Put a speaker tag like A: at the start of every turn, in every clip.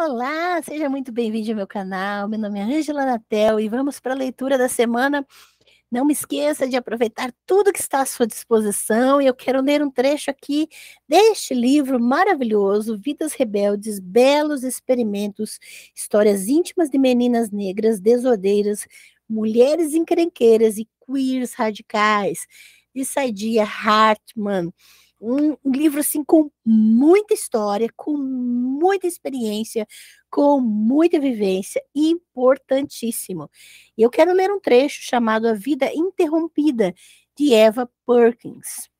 A: Olá, seja muito bem-vindo ao meu canal. Meu nome é Angela Natel e vamos para a leitura da semana. Não me esqueça de aproveitar tudo que está à sua disposição e eu quero ler um trecho aqui deste livro maravilhoso, Vidas Rebeldes, Belos Experimentos, Histórias Íntimas de Meninas Negras, Desordeiras, Mulheres Encrenqueiras e Queers Radicais, de Saidia Hartman um livro assim com muita história, com muita experiência, com muita vivência, importantíssimo. E eu quero ler um trecho chamado A Vida Interrompida de Eva Perkins.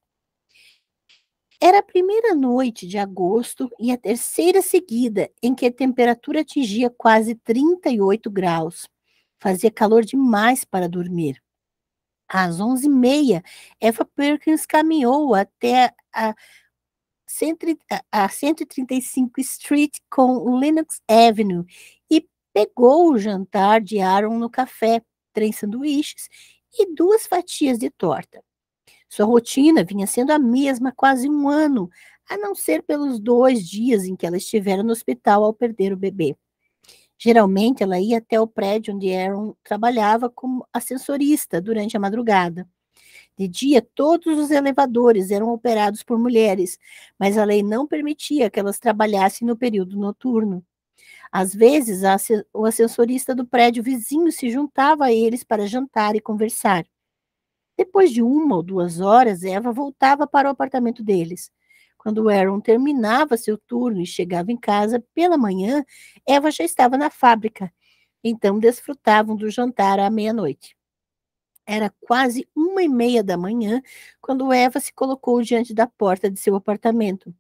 A: Era a primeira noite de agosto e a terceira seguida em que a temperatura atingia quase 38 graus. Fazia calor demais para dormir. Às 11h30, Eva Perkins caminhou até a, a 135 Street com Lennox Avenue e pegou o jantar de Aaron no café, três sanduíches e duas fatias de torta. Sua rotina vinha sendo a mesma quase um ano, a não ser pelos dois dias em que ela estivera no hospital ao perder o bebê. Geralmente ela ia até o prédio onde Aaron trabalhava como ascensorista durante a madrugada. De dia, todos os elevadores eram operados por mulheres, mas a lei não permitia que elas trabalhassem no período noturno. Às vezes, a, o ascensorista do prédio vizinho se juntava a eles para jantar e conversar. Depois de uma ou duas horas, Eva voltava para o apartamento deles. Quando Aaron terminava seu turno e chegava em casa pela manhã, Eva já estava na fábrica. Então desfrutavam do jantar à meia-noite. Era quase uma e meia da manhã quando Eva se colocou diante da porta de seu apartamento.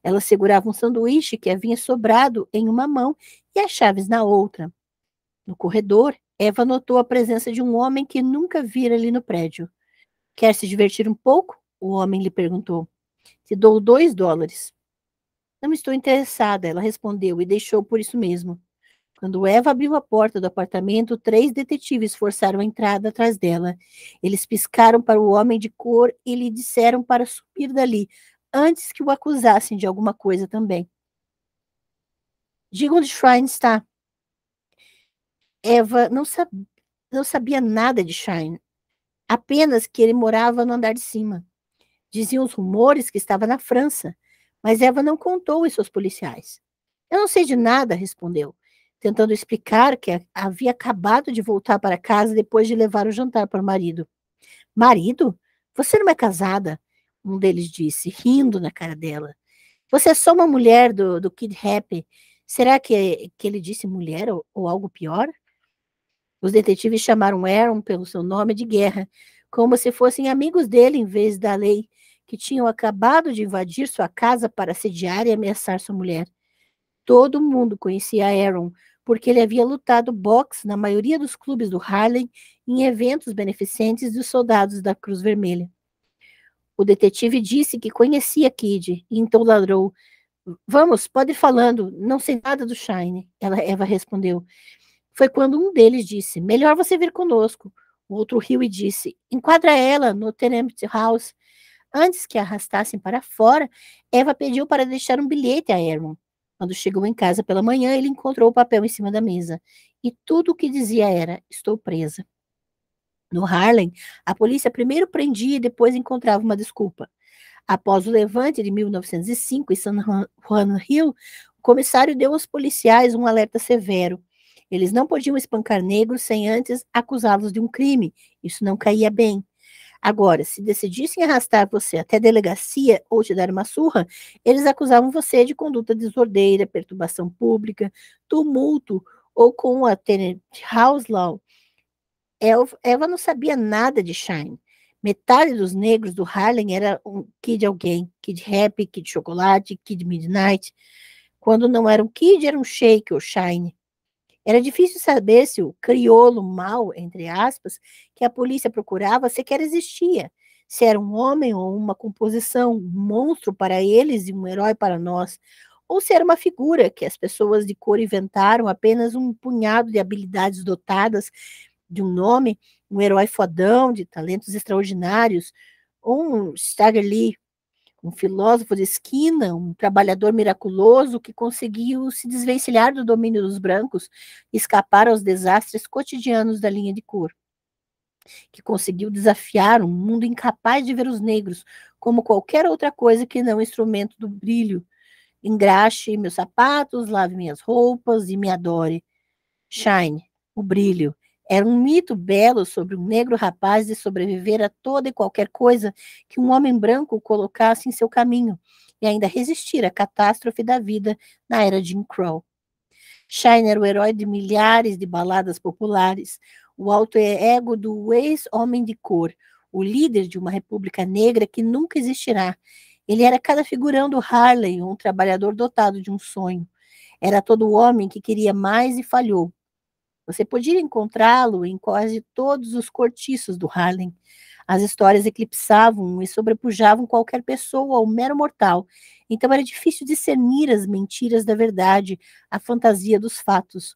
A: Ela segurava um sanduíche que havia sobrado em uma mão e as chaves na outra. No corredor, Eva notou a presença de um homem que nunca vira ali no prédio. Quer se divertir um pouco? O homem lhe perguntou. Te dou dois dólares. Não estou interessada, ela respondeu e deixou por isso mesmo. Quando Eva abriu a porta do apartamento, três detetives forçaram a entrada atrás dela. Eles piscaram para o homem de cor e lhe disseram para subir dali, antes que o acusassem de alguma coisa também. Diga onde Shrine está. Eva não, sab... não sabia nada de Shine, apenas que ele morava no andar de cima. Diziam os rumores que estava na França, mas Eva não contou isso aos policiais. Eu não sei de nada, respondeu, tentando explicar que havia acabado de voltar para casa depois de levar o jantar para o marido. Marido? Você não é casada? Um deles disse, rindo na cara dela. Você é só uma mulher do, do Kid Happy. Será que, que ele disse mulher ou, ou algo pior? Os detetives chamaram Aaron pelo seu nome de guerra, como se fossem amigos dele em vez da lei que tinham acabado de invadir sua casa para assediar e ameaçar sua mulher. Todo mundo conhecia Aaron, porque ele havia lutado boxe na maioria dos clubes do Harlem em eventos beneficentes dos soldados da Cruz Vermelha. O detetive disse que conhecia Kid e então ladrou. Vamos, pode ir falando, não sei nada do Shine. Ela, Eva respondeu. Foi quando um deles disse: Melhor você vir conosco. O outro riu e disse: Enquadra ela no Tenement House Antes que a arrastassem para fora, Eva pediu para deixar um bilhete a Aaron. Quando chegou em casa pela manhã, ele encontrou o papel em cima da mesa. E tudo o que dizia era: Estou presa. No Harlem, a polícia primeiro prendia e depois encontrava uma desculpa. Após o levante de 1905 em San Juan Hill, o comissário deu aos policiais um alerta severo. Eles não podiam espancar negros sem antes acusá-los de um crime. Isso não caía bem. Agora, se decidissem arrastar você até a delegacia ou te dar uma surra, eles acusavam você de conduta desordeira, perturbação pública, tumulto ou com a tenente House Law. Eva não sabia nada de Shine. Metade dos negros do Harlem era um kid alguém, kid rap, kid chocolate, kid midnight. Quando não era um kid, era um shake ou shine. Era difícil saber se o crioulo mau, entre aspas, que a polícia procurava sequer existia. Se era um homem ou uma composição, um monstro para eles e um herói para nós, ou se era uma figura que as pessoas de cor inventaram apenas um punhado de habilidades dotadas de um nome, um herói fodão de talentos extraordinários, ou um Stagger Lee um filósofo de esquina, um trabalhador miraculoso que conseguiu se desvencilhar do domínio dos brancos e escapar aos desastres cotidianos da linha de cor, que conseguiu desafiar um mundo incapaz de ver os negros como qualquer outra coisa que não instrumento do brilho. Engraxe meus sapatos, lave minhas roupas e me adore. Shine, o brilho, era um mito belo sobre um negro rapaz de sobreviver a toda e qualquer coisa que um homem branco colocasse em seu caminho e ainda resistir à catástrofe da vida na era de Jim Crow. Shine era o herói de milhares de baladas populares, o alto ego do ex-homem de cor, o líder de uma república negra que nunca existirá. Ele era cada figurão do Harley, um trabalhador dotado de um sonho. Era todo homem que queria mais e falhou. Você podia encontrá-lo em quase todos os cortiços do Harlem. As histórias eclipsavam e sobrepujavam qualquer pessoa ou mero mortal, então era difícil discernir as mentiras da verdade, a fantasia dos fatos.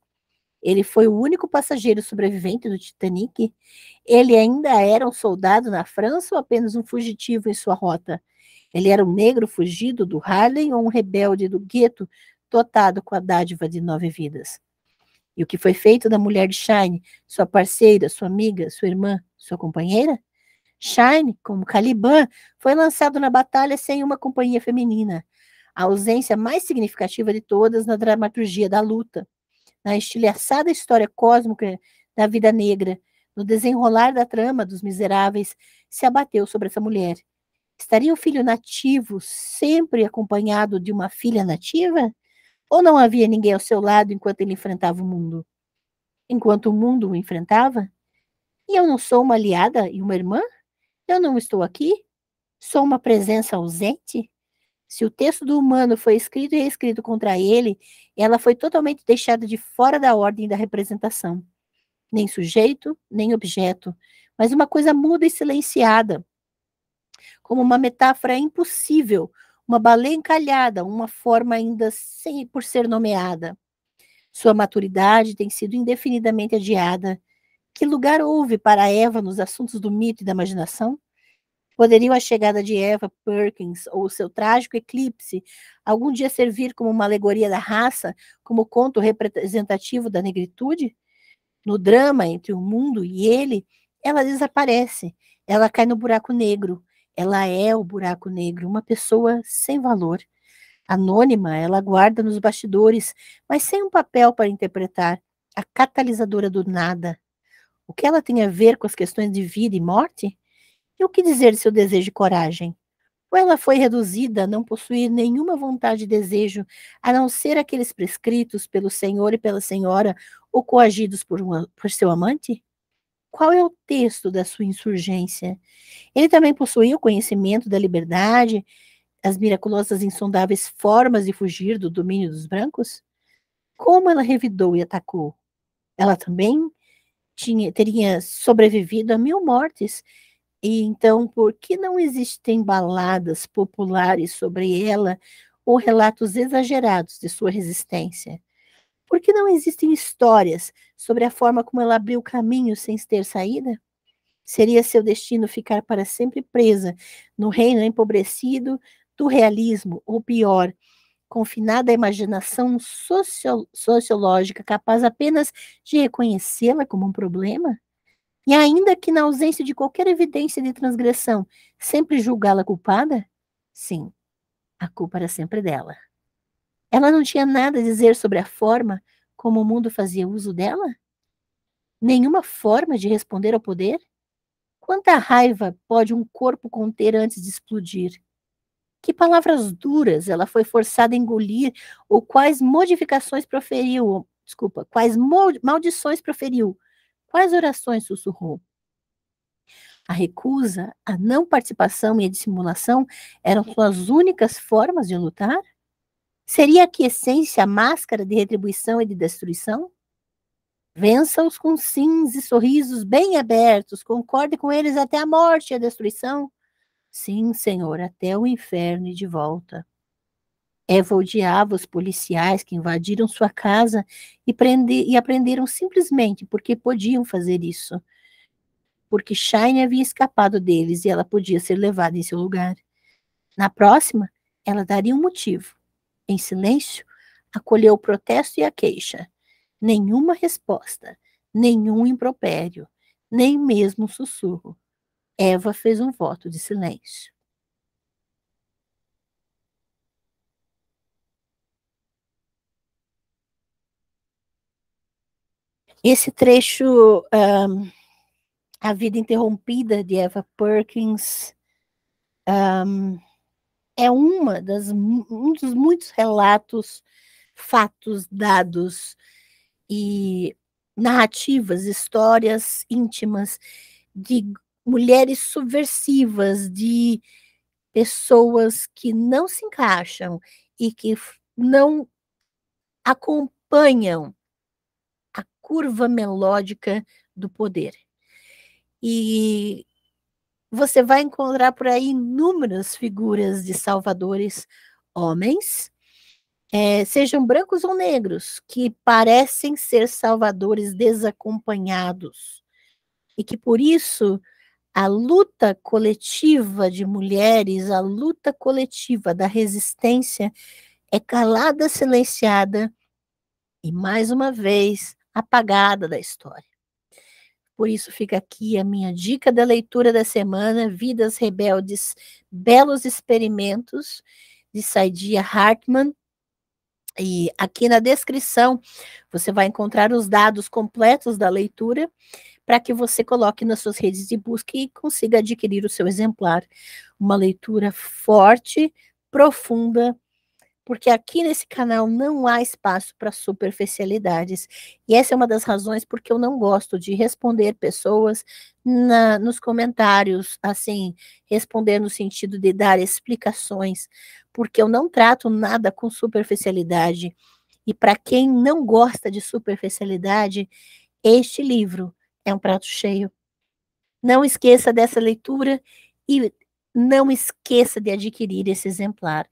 A: Ele foi o único passageiro sobrevivente do Titanic? Ele ainda era um soldado na França ou apenas um fugitivo em sua rota? Ele era um negro fugido do Harlem ou um rebelde do gueto dotado com a dádiva de nove vidas? E o que foi feito da mulher de Shine, sua parceira, sua amiga, sua irmã, sua companheira? Shine, como Caliban, foi lançado na batalha sem uma companhia feminina, a ausência mais significativa de todas na dramaturgia da luta, na estilhaçada história cósmica da vida negra, no desenrolar da trama dos miseráveis, se abateu sobre essa mulher. Estaria o filho nativo sempre acompanhado de uma filha nativa? Ou não havia ninguém ao seu lado enquanto ele enfrentava o mundo? Enquanto o mundo o enfrentava? E eu não sou uma aliada e uma irmã? Eu não estou aqui? Sou uma presença ausente? Se o texto do humano foi escrito e reescrito contra ele, ela foi totalmente deixada de fora da ordem da representação. Nem sujeito, nem objeto, mas uma coisa muda e silenciada, como uma metáfora impossível uma baleia encalhada, uma forma ainda sem por ser nomeada. Sua maturidade tem sido indefinidamente adiada. Que lugar houve para Eva nos assuntos do mito e da imaginação? Poderiam a chegada de Eva Perkins ou seu trágico eclipse algum dia servir como uma alegoria da raça, como conto representativo da negritude? No drama entre o mundo e ele, ela desaparece, ela cai no buraco negro, ela é o buraco negro, uma pessoa sem valor. Anônima, ela guarda nos bastidores, mas sem um papel para interpretar, a catalisadora do nada. O que ela tem a ver com as questões de vida e morte? E o que dizer de seu desejo de coragem? Ou ela foi reduzida a não possuir nenhuma vontade e desejo, a não ser aqueles prescritos pelo senhor e pela senhora ou coagidos por, uma, por seu amante? qual é o texto da sua insurgência. Ele também possuía o conhecimento da liberdade, as miraculosas insondáveis formas de fugir do domínio dos brancos? Como ela revidou e atacou? Ela também tinha, teria sobrevivido a mil mortes. E então, por que não existem baladas populares sobre ela ou relatos exagerados de sua resistência? Porque não existem histórias sobre a forma como ela abriu caminho sem ter saída? Seria seu destino ficar para sempre presa no reino empobrecido do realismo, ou pior, confinada à imaginação socio sociológica capaz apenas de reconhecê-la como um problema? E ainda que na ausência de qualquer evidência de transgressão, sempre julgá-la culpada? Sim, a culpa era sempre dela. Ela não tinha nada a dizer sobre a forma como o mundo fazia uso dela? Nenhuma forma de responder ao poder? Quanta raiva pode um corpo conter antes de explodir? Que palavras duras ela foi forçada a engolir ou quais modificações proferiu? Desculpa, quais maldições proferiu? Quais orações sussurrou? A recusa, a não participação e a dissimulação eram suas únicas formas de lutar? Seria que essência máscara de retribuição e de destruição? Vença-os com sims e sorrisos bem abertos, concorde com eles até a morte e a destruição. Sim, Senhor, até o inferno e de volta. Eva é odiava os policiais que invadiram sua casa e, prende, e aprenderam simplesmente porque podiam fazer isso. Porque Shine havia escapado deles e ela podia ser levada em seu lugar. Na próxima, ela daria um motivo em silêncio, acolheu o protesto e a queixa. Nenhuma resposta, nenhum impropério, nem mesmo um sussurro. Eva fez um voto de silêncio. Esse trecho, um, A Vida Interrompida, de Eva Perkins, um, é uma das, um dos muitos relatos, fatos, dados e narrativas, histórias íntimas de mulheres subversivas, de pessoas que não se encaixam e que não acompanham a curva melódica do poder. E você vai encontrar por aí inúmeras figuras de salvadores homens, é, sejam brancos ou negros, que parecem ser salvadores desacompanhados. E que por isso a luta coletiva de mulheres, a luta coletiva da resistência é calada, silenciada e mais uma vez apagada da história. Por isso fica aqui a minha dica da leitura da semana, Vidas Rebeldes, Belos Experimentos, de Saidia Hartman. E aqui na descrição você vai encontrar os dados completos da leitura para que você coloque nas suas redes de busca e consiga adquirir o seu exemplar. Uma leitura forte, profunda porque aqui nesse canal não há espaço para superficialidades. E essa é uma das razões porque eu não gosto de responder pessoas na, nos comentários, assim, responder no sentido de dar explicações, porque eu não trato nada com superficialidade. E para quem não gosta de superficialidade, este livro é um prato cheio. Não esqueça dessa leitura e não esqueça de adquirir esse exemplar.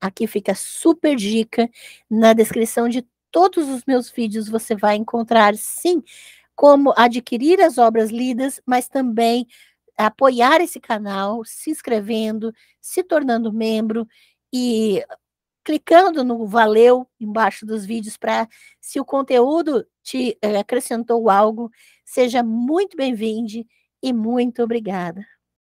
A: Aqui fica super dica. Na descrição de todos os meus vídeos você vai encontrar, sim, como adquirir as obras lidas, mas também apoiar esse canal se inscrevendo, se tornando membro e clicando no valeu embaixo dos vídeos para se o conteúdo te eh, acrescentou algo, seja muito bem-vindo e muito obrigada.